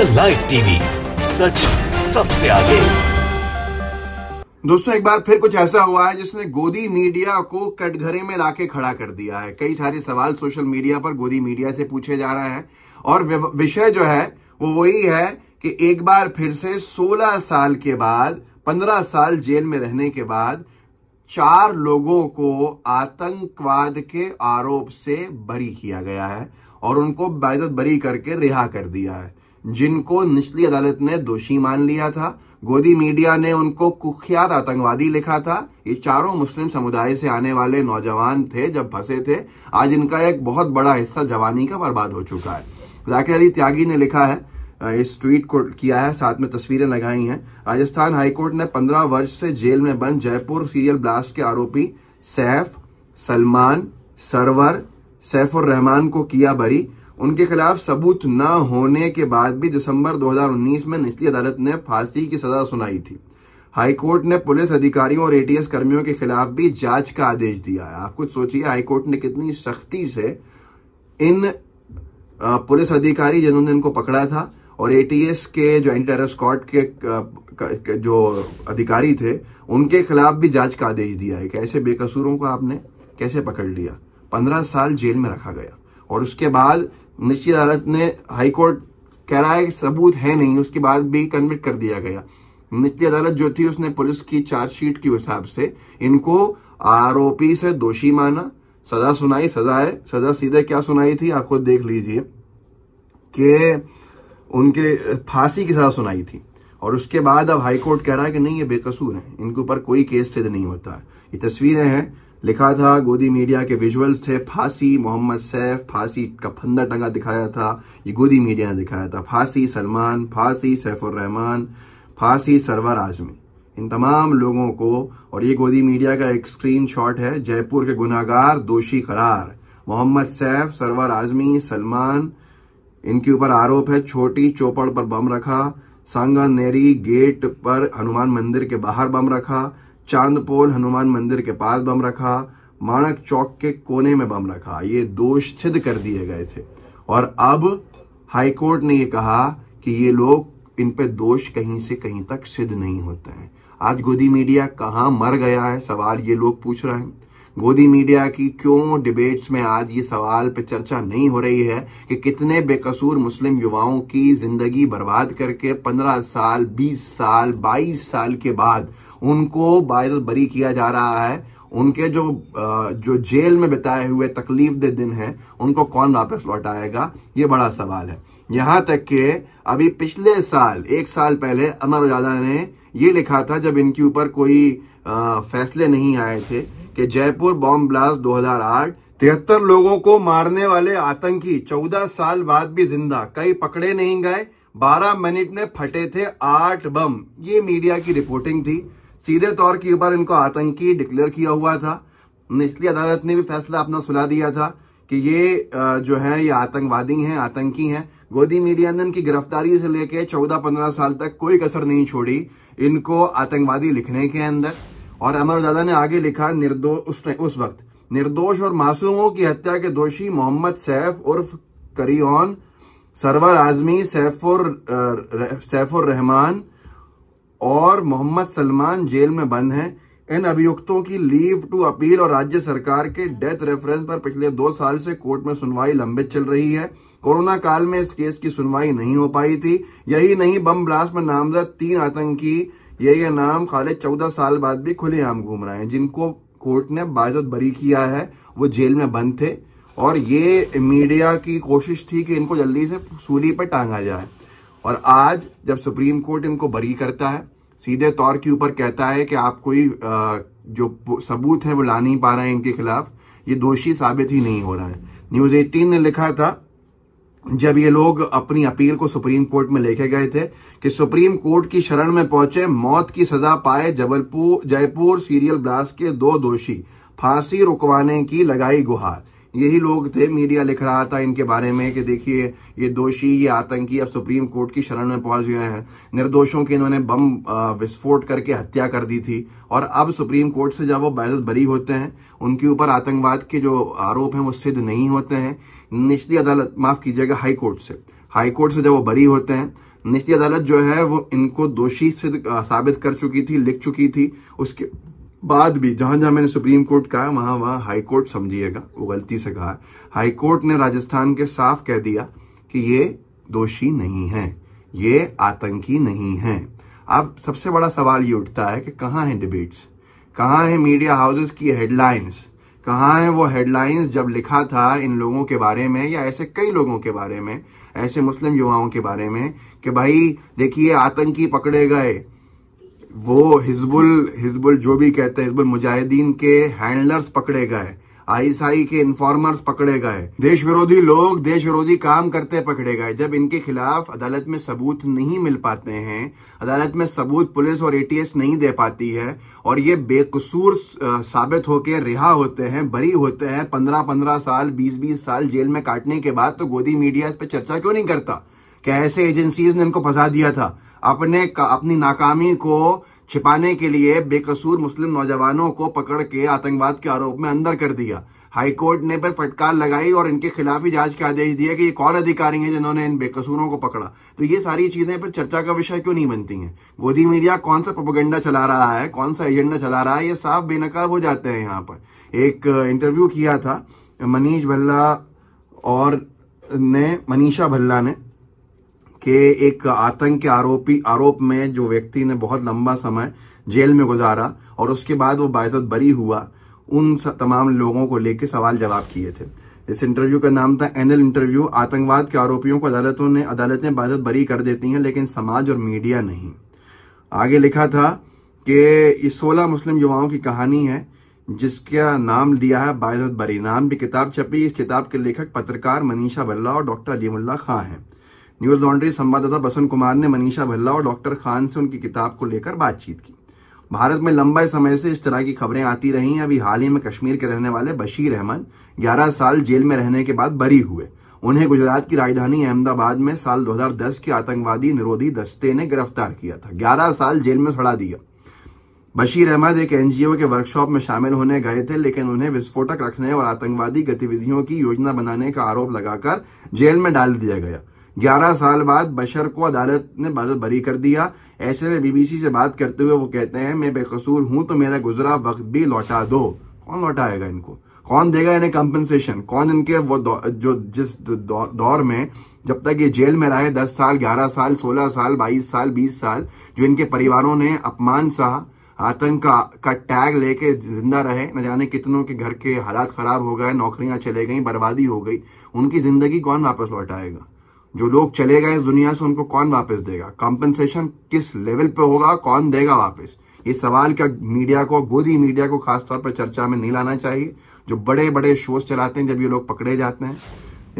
आजकल live TV सच सबसे आगे दोस्तों एक बार फिर कुछ ऐसा हुआ है जिसने गोदी मीडिया को कटघरे में लाके खड़ा कर दिया है कई सारे सवाल सोशल मीडिया पर गोदी मीडिया से पूछे जा रहे हैं और विषय जो है वो वही है कि एक बार फिर से 16 साल के बाद 15 साल जेल में रहने के बाद चार लोगों को आतंकवाद के आरोप से बरी किया गया है और उनको बायदत बरी करके रिहा कर दिया है जिनको निचली अदालत ने दोषी मान लिया था गोदी मीडिया ने उनको कुख्यात आतंकवादी लिखा था ये चारों मुस्लिम समुदाय से आने वाले नौजवान थे जब फंसे थे आज इनका एक बहुत बड़ा हिस्सा जवानी का बर्बाद हो चुका है जाकिर अली त्यागी ने लिखा है इस ट्वीट को किया है साथ में तस्वीरें लगाई हैं राजस्थान हाईकोर्ट ने 15 वर्ष से जेल में बंद जयपुर सीरियल ब्लास्ट के आरोपी सैफ सलमान सरवर सैफुर रहमान को किया बरी उनके खिलाफ सबूत न होने के बाद भी दिसंबर 2019 में निचली अदालत ने फांसी की सजा सुनाई थी हाईकोर्ट ने पुलिस अधिकारियों और एटीएस कर्मियों के खिलाफ भी जांच का आदेश दिया है आप कुछ सोचिए हाईकोर्ट ने कितनी सख्ती से इन पुलिस अधिकारी जिन्होंने इनको पकड़ा था और एटीएस के जो एंटी टेरर के जो अधिकारी थे उनके खिलाफ भी जांच का आदेश दिया है कैसे बेकसूरों को आपने कैसे पकड़ लिया पंद्रह साल जेल में रखा गया और उसके बाद निश्चित अदालत ने हाईकोर्ट कह रहा है कि सबूत है नहीं उसके बाद भी कन्विट कर दिया गया निचली अदालत जो थी उसने पुलिस की चार्जशीट के हिसाब से इनको आरोपी से दोषी माना सजा सुनाई सजा है सजा सीधे क्या सुनाई थी आप खुद देख लीजिए कि उनके फांसी की सजा सुनाई थी और उसके बाद अब हाईकोर्ट कह रहा है कि नहीं ये बेकसूर है इनके ऊपर कोई केस सिद्ध नहीं होता है ये तस्वीरें हैं लिखा था गोदी मीडिया के विजुअल्स थे फांसी मोहम्मद सैफ फांसी का फंदा टंगा दिखाया था ये गोदी मीडिया ने दिखाया था फांसी सलमान फांसी सैफुर रहमान फांसी सरवर आजमी इन तमाम लोगों को और ये गोदी मीडिया का एक स्क्रीन है जयपुर के गुनागार दोषी करार मोहम्मद सैफ सरवर आजमी सलमान इनके ऊपर आरोप है छोटी चौपड़ पर बम रखा सांगा नेरी गेट पर हनुमान मंदिर के बाहर बम रखा चांदपोल हनुमान मंदिर के पास बम रखा माणक चौक के कोने में बम रखा ये दोष सिद्ध कर दिए गए थे और अब हाईकोर्ट ने ये कहा कि ये लोग इन पे दोष कहीं से कहीं तक सिद्ध नहीं होते हैं आज गोदी मीडिया कहाँ मर गया है सवाल ये लोग पूछ रहे हैं गोदी मीडिया की क्यों डिबेट्स में आज ये सवाल पे चर्चा नहीं हो रही है कि कितने बेकसूर मुस्लिम युवाओं की जिंदगी बर्बाद करके 15 साल 20 साल 22 साल के बाद उनको बायद बरी किया जा रहा है उनके जो जो जेल में बिताए हुए तकलीफ दे दिन हैं उनको कौन वापस लौटाएगा ये बड़ा सवाल है यहाँ तक कि अभी पिछले साल एक साल पहले अमर उजाला ने ये लिखा था जब इनके ऊपर कोई फैसले नहीं आए थे कि जयपुर बॉम्ब ब्लास्ट 2008 तिहत्तर लोगों को मारने वाले आतंकी 14 साल बाद भी जिंदा कई पकड़े नहीं गए 12 मिनट में फटे थे आठ बम ये मीडिया की रिपोर्टिंग थी सीधे तौर के ऊपर इनको आतंकी डिक्लेयर किया हुआ था निचली अदालत ने भी फैसला अपना सुना दिया था कि ये जो है ये आतंकवादी हैं आतंकी हैं गोदी मीडिया ने इनकी गिरफ्तारी से लेकर चौदह पंद्रह साल तक कोई कसर नहीं छोड़ी इनको आतंकवादी लिखने के अंदर और अमर उजाला ने आगे लिखा निर्दो उस, उस वक्त निर्दोष और मासूमों की हत्या के दोषी मोहम्मद सैफ उर्फ करियन सरवर आजमी सैफुर सैफुर रहमान और मोहम्मद सलमान जेल में बंद हैं इन अभियुक्तों की लीव टू अपील और राज्य सरकार के डेथ रेफरेंस पर पिछले दो साल से कोर्ट में सुनवाई लंबित चल रही है कोरोना काल में इस केस की सुनवाई नहीं हो पाई थी यही नहीं बम ब्लास्ट में नामजद तीन आतंकी ये ये नाम खालिद चौदह साल बाद भी खुलेआम घूम रहे हैं जिनको कोर्ट ने बाजत बरी किया है वो जेल में बंद थे और ये मीडिया की कोशिश थी कि इनको जल्दी से सूली पर टांगा जाए और आज जब सुप्रीम कोर्ट इनको बरी करता है सीधे तौर के ऊपर कहता है कि आप कोई जो सबूत है वो ला नहीं पा रहे हैं इनके खिलाफ ये दोषी साबित ही नहीं हो रहा है न्यूज 18 ने लिखा था जब ये लोग अपनी अपील को सुप्रीम कोर्ट में लेके गए थे कि सुप्रीम कोर्ट की शरण में पहुंचे मौत की सजा पाए जबलपुर जयपुर सीरियल ब्लास्ट के दो दोषी फांसी रुकवाने की लगाई गुहार यही लोग थे मीडिया लिख रहा था इनके बारे में कि देखिए ये दोषी ये आतंकी अब सुप्रीम कोर्ट की शरण में पहुंच गए हैं निर्दोषों की इन्होंने बम विस्फोट करके हत्या कर दी थी और अब सुप्रीम कोर्ट से जब वो बैजत बरी होते हैं उनके ऊपर आतंकवाद के जो आरोप हैं वो सिद्ध नहीं होते हैं निचली अदालत माफ कीजिएगा हाईकोर्ट से हाईकोर्ट से जब वो बरी होते हैं निचली अदालत जो है वो इनको दोषी सिद्ध साबित कर चुकी थी लिख चुकी थी उसके बाद भी जहां जहां मैंने सुप्रीम कोर्ट कहा वहां वहां हाई कोर्ट समझिएगा वो गलती से कहा हाई कोर्ट ने राजस्थान के साफ कह दिया कि ये दोषी नहीं है ये आतंकी नहीं है अब सबसे बड़ा सवाल ये उठता है कि कहाँ है डिबेट्स कहाँ है मीडिया हाउसेस की हेडलाइंस कहाँ है वो हेडलाइंस जब लिखा था इन लोगों के बारे में या ऐसे कई लोगों के बारे में ऐसे मुस्लिम युवाओं के बारे में कि भाई देखिए आतंकी पकड़े गए वो हिजबुल हिजबुल जो भी कहते हैं हिजबुल मुजाहिदीन के हैंडलर्स पकड़े गए आईएसआई के इन्फॉर्मर्स पकड़े गए देश विरोधी लोग देश विरोधी काम करते पकड़े गए जब इनके खिलाफ अदालत में सबूत नहीं मिल पाते हैं अदालत में सबूत पुलिस और एटीएस नहीं दे पाती है और ये बेकसूर साबित होकर रिहा होते हैं बरी होते हैं पंद्रह पंद्रह साल बीस बीस साल जेल में काटने के बाद तो गोदी मीडिया इस पर चर्चा क्यों नहीं करता क्या ऐसे एजेंसीज ने इनको फंसा दिया था अपने का, अपनी नाकामी को छिपाने के लिए बेकसूर मुस्लिम नौजवानों को पकड़ के आतंकवाद के आरोप में अंदर कर दिया हाईकोर्ट ने पर फटकार लगाई और इनके खिलाफ ही जांच के आदेश दिए कि ये कौन अधिकारी हैं जिन्होंने इन बेकसूरों को पकड़ा तो ये सारी चीजें पर चर्चा का विषय क्यों नहीं बनती हैं गोदी मीडिया कौन सा प्रोपोगंडा चला रहा है कौन सा एजेंडा चला रहा है ये साफ बेनकाब हो जाते हैं यहाँ पर एक इंटरव्यू किया था मनीष भल्ला और ने मनीषा भल्ला ने कि एक आतंक के आरोपी आरोप में जो व्यक्ति ने बहुत लंबा समय जेल में गुजारा और उसके बाद वो बाजत बरी हुआ उन तमाम लोगों को लेकर सवाल जवाब किए थे इस इंटरव्यू का नाम था एनएल इंटरव्यू आतंकवाद के आरोपियों को अदालतों ने अदालतें बाजत बरी कर देती हैं लेकिन समाज और मीडिया नहीं आगे लिखा था कि इस सोलह मुस्लिम युवाओं की कहानी है जिसका नाम दिया है बाजत बरी नाम भी किताब छपी इस किताब के लेखक पत्रकार मनीषा बल्ला और डॉक्टर अलीमुल्ला खां हैं न्यूज लॉन्ड्री संवाददाता बसंत कुमार ने मनीषा भल्ला और डॉक्टर खान से उनकी किताब को लेकर बातचीत की भारत में लंबे समय से इस तरह की खबरें आती रही अभी हाल ही में कश्मीर के रहने वाले बशीर अहमद 11 साल जेल में रहने के बाद बरी हुए उन्हें गुजरात की राजधानी अहमदाबाद में साल 2010 के आतंकवादी निरोधी दस्ते ने गिरफ्तार किया था 11 साल जेल में सड़ा दिया बशीर अहमद एक एनजीओ के वर्कशॉप में शामिल होने गए थे लेकिन उन्हें विस्फोटक रखने और आतंकवादी गतिविधियों की योजना बनाने का आरोप लगाकर जेल में डाल दिया गया 11 साल बाद बशर को अदालत ने बाजत बरी कर दिया ऐसे में बीबीसी से बात करते हुए वो कहते हैं मैं बेकसूर हूं तो मेरा गुजरा वक्त भी लौटा दो कौन लौटाएगा इनको कौन देगा इन्हें कंपनसेशन कौन इनके वो जो जिस दौर में जब तक ये जेल में रहे दस साल ग्यारह साल सोलह साल बाईस साल बीस साल जो इनके परिवारों ने अपमान सहा आतंक का का टैग लेके जिंदा रहे न जाने कितनों के घर के हालात खराब हो गए नौकरियां चले गई बर्बादी हो गई उनकी जिंदगी कौन वापस लौटाएगा जो लोग चले गए इस दुनिया से उनको कौन वापस देगा कॉम्पनसेशन किस लेवल पे होगा कौन देगा वापस ये सवाल क्या मीडिया को गोदी मीडिया को खासतौर पर चर्चा में नहीं लाना चाहिए जो बड़े बड़े शोज चलाते हैं जब ये लोग पकड़े जाते हैं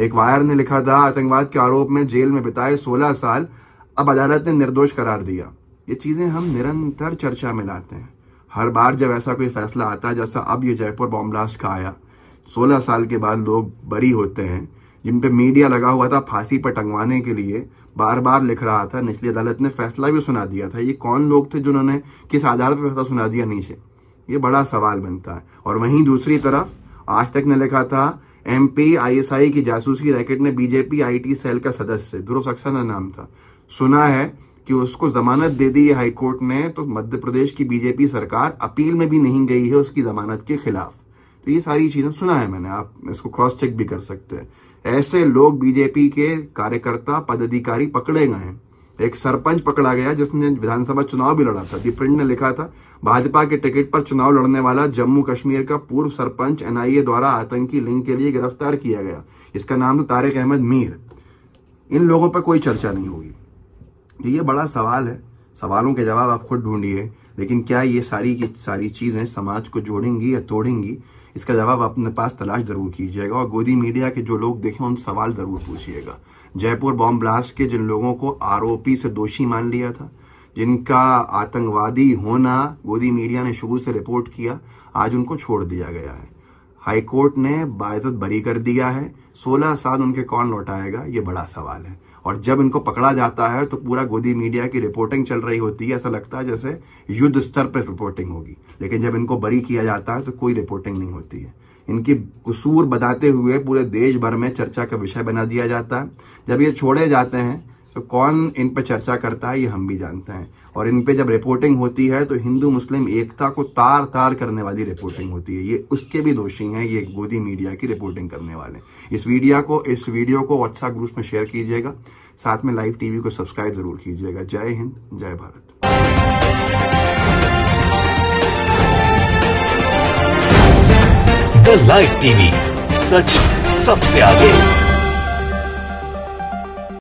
एक वायर ने लिखा था आतंकवाद के आरोप में जेल में बिताए 16 साल अब अदालत ने निर्दोष करार दिया ये चीज़ें हम निरंतर चर्चा में लाते हैं हर बार जब ऐसा कोई फैसला आता है जैसा अब ये जयपुर बॉम्ब्लास्ट ब्लास्ट का आया 16 साल के बाद लोग बरी होते हैं जिन पे मीडिया लगा हुआ था फांसी पर टंगवाने के लिए बार बार लिख रहा था निचली अदालत ने फैसला भी सुना दिया था ये कौन लोग थे जिन्होंने किस आधार पर फैसला सुना दिया नीचे ये बड़ा सवाल बनता है और वहीं दूसरी तरफ आज तक ने लिखा था एमपी आईएसआई की जासूसी रैकेट ने बीजेपी आईटी सेल का सदस्य ध्रुव सक्सेना नाम था सुना है कि उसको जमानत दे दी है हाईकोर्ट ने तो मध्य प्रदेश की बीजेपी सरकार अपील में भी नहीं गई है उसकी जमानत के खिलाफ तो ये सारी चीजें सुना है मैंने आप इसको क्रॉस चेक भी कर सकते हैं ऐसे लोग बीजेपी के कार्यकर्ता पदाधिकारी पकड़े गए हैं एक सरपंच पकड़ा गया जिसने विधानसभा चुनाव भी लड़ा था दी ने लिखा था भाजपा के टिकट पर चुनाव लड़ने वाला जम्मू कश्मीर का पूर्व सरपंच एनआईए द्वारा आतंकी लिंक के लिए गिरफ्तार किया गया इसका नाम था तो तारिक अहमद मीर इन लोगों पर कोई चर्चा नहीं होगी तो ये बड़ा सवाल है सवालों के जवाब आप खुद ढूंढिए लेकिन क्या ये सारी की सारी चीज़ें समाज को जोड़ेंगी या तोड़ेंगी इसका जवाब अपने पास तलाश जरूर कीजिएगा और गोदी मीडिया के जो लोग देखें उन सवाल जरूर पूछिएगा जयपुर बॉम्ब ब्लास्ट के जिन लोगों को आरोपी से दोषी मान लिया था जिनका आतंकवादी होना गोदी मीडिया ने शुरू से रिपोर्ट किया आज उनको छोड़ दिया गया है हाईकोर्ट ने बायदत बरी कर दिया है 16 साल उनके कौन लौटाएगा ये बड़ा सवाल है और जब इनको पकड़ा जाता है तो पूरा गोदी मीडिया की रिपोर्टिंग चल रही होती है ऐसा लगता है जैसे युद्ध स्तर पर रिपोर्टिंग होगी लेकिन जब इनको बरी किया जाता है तो कोई रिपोर्टिंग नहीं होती है इनकी कसूर बताते हुए पूरे देश भर में चर्चा का विषय बना दिया जाता है जब ये छोड़े जाते हैं तो कौन इन पर चर्चा करता है ये हम भी जानते हैं और इन पे जब रिपोर्टिंग होती है तो हिंदू मुस्लिम एकता को तार तार करने वाली रिपोर्टिंग होती है ये उसके भी दोषी हैं ये गोदी मीडिया की रिपोर्टिंग करने वाले इस वीडियो को इस वीडियो को व्हाट्सएप ग्रुप में शेयर कीजिएगा साथ में लाइव टीवी को सब्सक्राइब जरूर कीजिएगा जय हिंद जय भारत द लाइव टीवी सच सबसे आगे